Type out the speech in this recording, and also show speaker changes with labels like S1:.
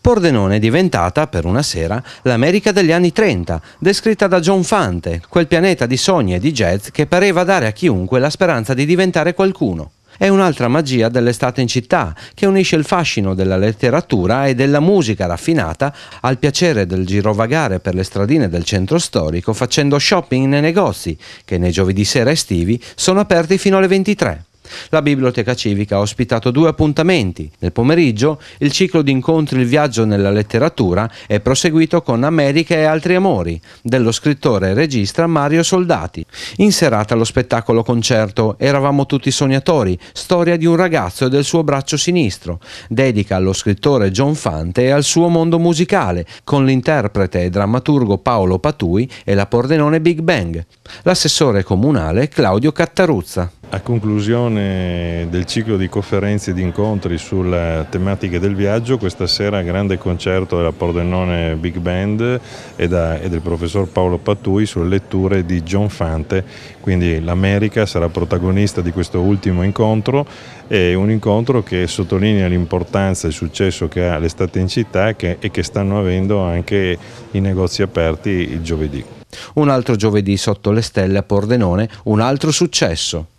S1: Pordenone è diventata, per una sera, l'America degli anni 30, descritta da John Fante, quel pianeta di sogni e di jazz che pareva dare a chiunque la speranza di diventare qualcuno. È un'altra magia dell'estate in città, che unisce il fascino della letteratura e della musica raffinata al piacere del girovagare per le stradine del centro storico facendo shopping nei negozi, che nei giovedì sera estivi sono aperti fino alle 23. La Biblioteca Civica ha ospitato due appuntamenti. Nel pomeriggio il ciclo di incontri Il viaggio nella letteratura è proseguito con America e altri amori dello scrittore e regista Mario Soldati. In serata lo spettacolo concerto Eravamo tutti sognatori, storia di un ragazzo e del suo braccio sinistro, dedica allo scrittore John Fante e al suo mondo musicale, con l'interprete e drammaturgo Paolo Patui e la Pordenone Big Bang. L'assessore comunale Claudio Cattaruzza.
S2: A conclusione del ciclo di conferenze e di incontri sulla tematica del viaggio, questa sera grande concerto della Pordenone Big Band e, da, e del professor Paolo Pattui sulle letture di John Fante, quindi l'America sarà protagonista di questo ultimo incontro, è un incontro che sottolinea l'importanza e il successo che ha l'estate in città che, e che stanno avendo anche i negozi aperti il
S1: giovedì. Un altro giovedì sotto le stelle a Pordenone, un altro successo.